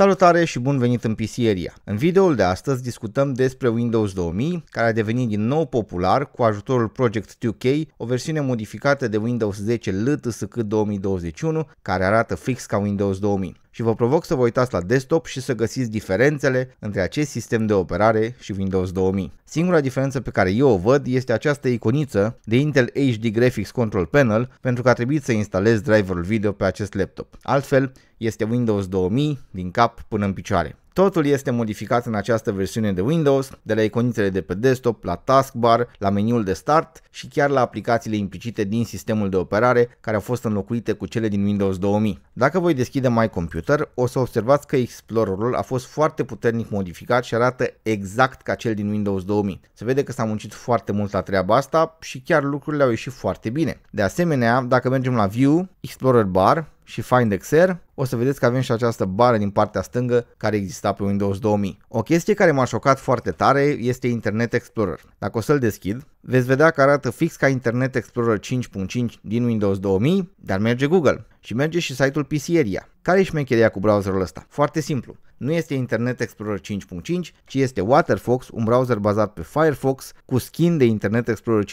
Salutare și bun venit în PCeria. În videoul de astăzi discutăm despre Windows 2000, care a devenit din nou popular cu ajutorul Project 2K, o versiune modificată de Windows 10 LTSC 2021, care arată fix ca Windows 2000 și vă provoc să vă uitați la desktop și să găsiți diferențele între acest sistem de operare și Windows 2000. Singura diferență pe care eu o văd este această iconiță de Intel HD Graphics Control Panel pentru că a trebuit să instalez driverul video pe acest laptop. Altfel, este Windows 2000 din cap până în picioare. Totul este modificat în această versiune de Windows, de la iconițele de pe desktop, la taskbar, la meniul de start și chiar la aplicațiile implicite din sistemul de operare care au fost înlocuite cu cele din Windows 2000. Dacă voi deschide My Computer, o să observați că Explorerul a fost foarte puternic modificat și arată exact ca cel din Windows 2000. Se vede că s-a muncit foarte mult la treaba asta și chiar lucrurile au ieșit foarte bine. De asemenea, dacă mergem la View, Explorer Bar, și Find XR, o să vedeți că avem și această bară din partea stângă care exista pe Windows 2000. O chestie care m-a șocat foarte tare este Internet Explorer. Dacă o să-l deschid, veți vedea că arată fix ca Internet Explorer 5.5 din Windows 2000, dar merge Google și merge și site-ul PC Area. Care e șmecheria cu browserul ăsta? Foarte simplu nu este Internet Explorer 5.5, ci este Waterfox, un browser bazat pe Firefox cu skin de Internet Explorer 5.5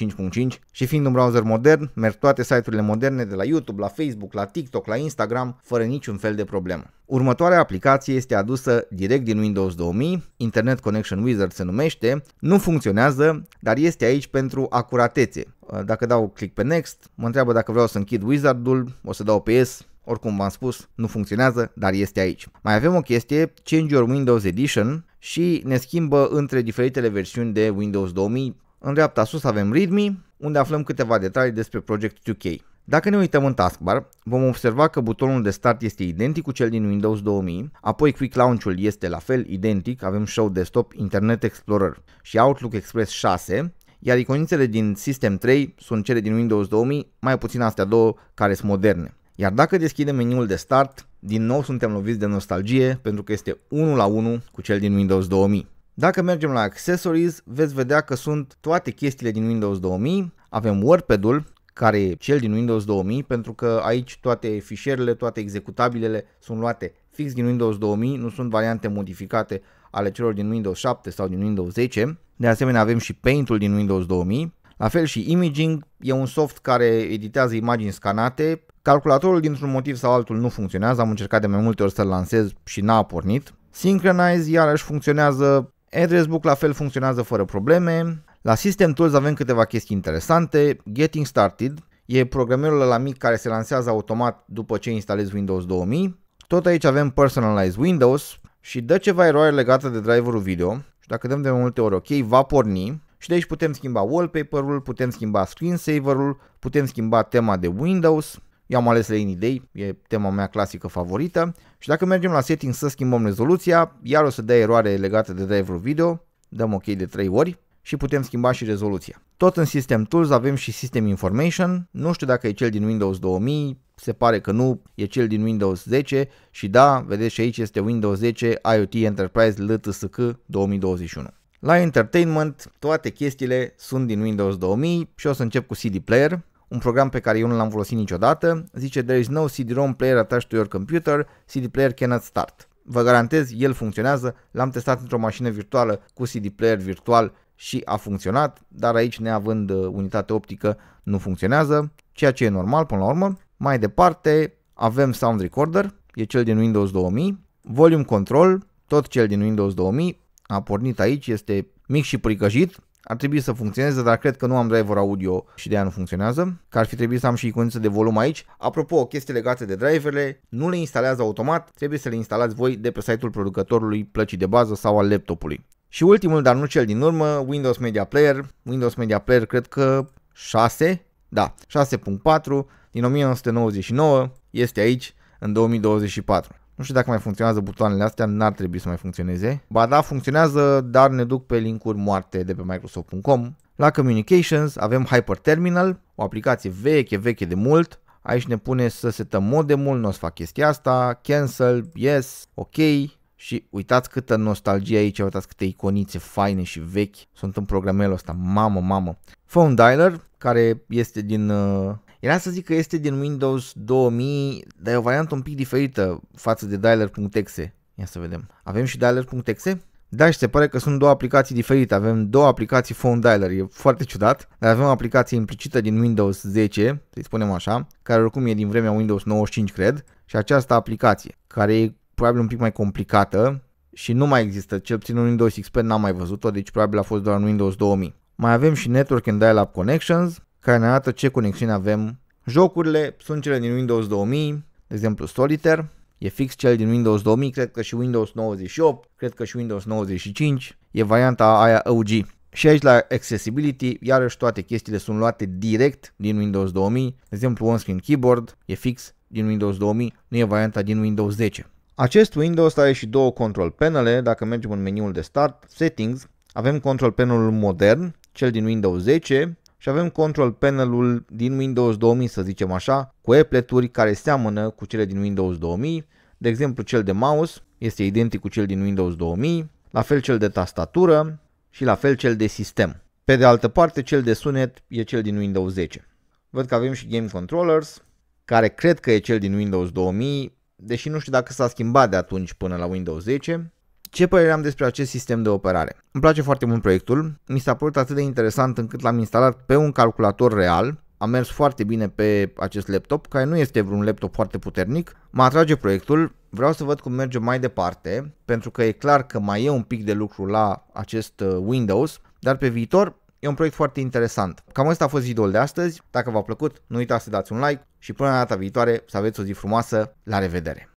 și fiind un browser modern, merg toate site-urile moderne de la YouTube, la Facebook, la TikTok, la Instagram, fără niciun fel de problemă. Următoarea aplicație este adusă direct din Windows 2000, Internet Connection Wizard se numește, nu funcționează, dar este aici pentru acuratețe. Dacă dau click pe Next, mă întreabă dacă vreau să închid wizardul, o să dau pe S, oricum v-am spus, nu funcționează, dar este aici. Mai avem o chestie, Change Your Windows Edition și ne schimbă între diferitele versiuni de Windows 2000. În dreapta sus avem README, unde aflăm câteva detalii despre Project 2K. Dacă ne uităm în taskbar, vom observa că butonul de start este identic cu cel din Windows 2000, apoi Quick Launch-ul este la fel identic, avem Show Desktop, Internet Explorer și Outlook Express 6, iar iconițele din System 3 sunt cele din Windows 2000, mai puțin astea două care sunt moderne. Iar dacă deschidem meniul de start, din nou suntem loviți de nostalgie pentru că este 1 la 1 cu cel din Windows 2000. Dacă mergem la Accessories, veți vedea că sunt toate chestiile din Windows 2000, avem WordPad-ul, care e cel din Windows 2000, pentru că aici toate fișierele, toate executabilele sunt luate fix din Windows 2000, nu sunt variante modificate ale celor din Windows 7 sau din Windows 10. De asemenea avem și Paint-ul din Windows 2000, la fel și Imaging e un soft care editează imagini scanate. Calculatorul dintr-un motiv sau altul nu funcționează, am încercat de mai multe ori să-l lansez și n-a pornit. Synchronize iarăși funcționează, Address Book la fel funcționează fără probleme. La System Tools avem câteva chestii interesante, Getting Started, e programerul la mic care se lansează automat după ce instalezi Windows 2000. Tot aici avem Personalize Windows și dă ceva eroare legată de driverul video și dacă dăm de multe ori ok, va porni, și de aici putem schimba wallpaper-ul, putem schimba screensaver-ul, putem schimba tema de Windows, eu am ales Rainy Day, e tema mea clasică favorită și dacă mergem la settings să schimbăm rezoluția, iar o să dea eroare legată de driver video, dăm ok de 3 ori și putem schimba și rezoluția. Tot în System Tools avem și System Information, nu știu dacă e cel din Windows 2000, se pare că nu, e cel din Windows 10 și da, vedeți și aici este Windows 10 IoT Enterprise LTSC 2021. La entertainment, toate chestiile sunt din Windows 2000 și o să încep cu CD Player, un program pe care eu nu l-am folosit niciodată. Zice, there is no CD-ROM player attached to your computer, CD player cannot start. Vă garantez, el funcționează, l-am testat într-o mașină virtuală cu CD player virtual și a funcționat, dar aici neavând uh, unitate optică nu funcționează, ceea ce e normal până la urmă. Mai departe avem Sound Recorder, e cel din Windows 2000, Volume Control, tot cel din Windows 2000, a pornit aici, este mic și pricăjit, ar trebui să funcționeze, dar cred că nu am driver audio și de aia nu funcționează, că ar fi trebuit să am și iconiță de volum aici. Apropo, o chestie legată de driverele, nu le instalează automat, trebuie să le instalați voi de pe site-ul producătorului plăcii de bază sau al laptopului. Și ultimul, dar nu cel din urmă, Windows Media Player, Windows Media Player cred că 6, da, 6.4 din 1999 este aici în 2024. Nu știu dacă mai funcționează butoanele astea, n-ar trebui să mai funcționeze. Ba da, funcționează, dar ne duc pe linkuri moarte de pe Microsoft.com. La Communications avem Hyper Terminal, o aplicație veche, veche de mult. Aici ne pune să setăm modemul, nu o să fac chestia asta, cancel, yes, ok. Și uitați câtă nostalgie aici, uitați câte iconițe faine și vechi sunt în programelul ăsta, mamă, mamă. Phone Dialer, care este din uh, era să zic că este din Windows 2000, dar e o variantă un pic diferită față de dialer.exe. Ia să vedem. Avem și dialer.exe? Da, și se pare că sunt două aplicații diferite. Avem două aplicații Phone Dialer, e foarte ciudat. Dar avem o aplicație implicită din Windows 10, să-i spunem așa, care oricum e din vremea Windows 95, cred. Și această aplicație, care e probabil un pic mai complicată și nu mai există, cel puțin în Windows XP n-am mai văzut-o, deci probabil a fost doar în Windows 2000. Mai avem și Network and Dial-Up Connections, care ne arată ce conexiuni avem. Jocurile sunt cele din Windows 2000, de exemplu Solitaire, e fix cel din Windows 2000, cred că și Windows 98, cred că și Windows 95, e varianta aia OG. Și aici la Accessibility, iarăși toate chestiile sunt luate direct din Windows 2000, de exemplu On Screen Keyboard e fix din Windows 2000, nu e varianta din Windows 10. Acest Windows are și două control panele, dacă mergem în meniul de Start, Settings, avem control panelul modern, cel din Windows 10 și avem control panel-ul din Windows 2000 să zicem așa, cu epleturi care seamănă cu cele din Windows 2000, de exemplu cel de mouse este identic cu cel din Windows 2000, la fel cel de tastatură și la fel cel de sistem. Pe de altă parte, cel de sunet e cel din Windows 10. Văd că avem și Game Controllers, care cred că e cel din Windows 2000, deși nu știu dacă s-a schimbat de atunci până la Windows 10. Ce părere am despre acest sistem de operare? Îmi place foarte mult proiectul, mi s-a părut atât de interesant încât l-am instalat pe un calculator real, a mers foarte bine pe acest laptop, care nu este vreun laptop foarte puternic, mă atrage proiectul, vreau să văd cum merge mai departe, pentru că e clar că mai e un pic de lucru la acest uh, Windows, dar pe viitor e un proiect foarte interesant. Cam asta a fost videoul de astăzi, dacă v-a plăcut, nu uitați să dați un like și până data viitoare să aveți o zi frumoasă, la revedere!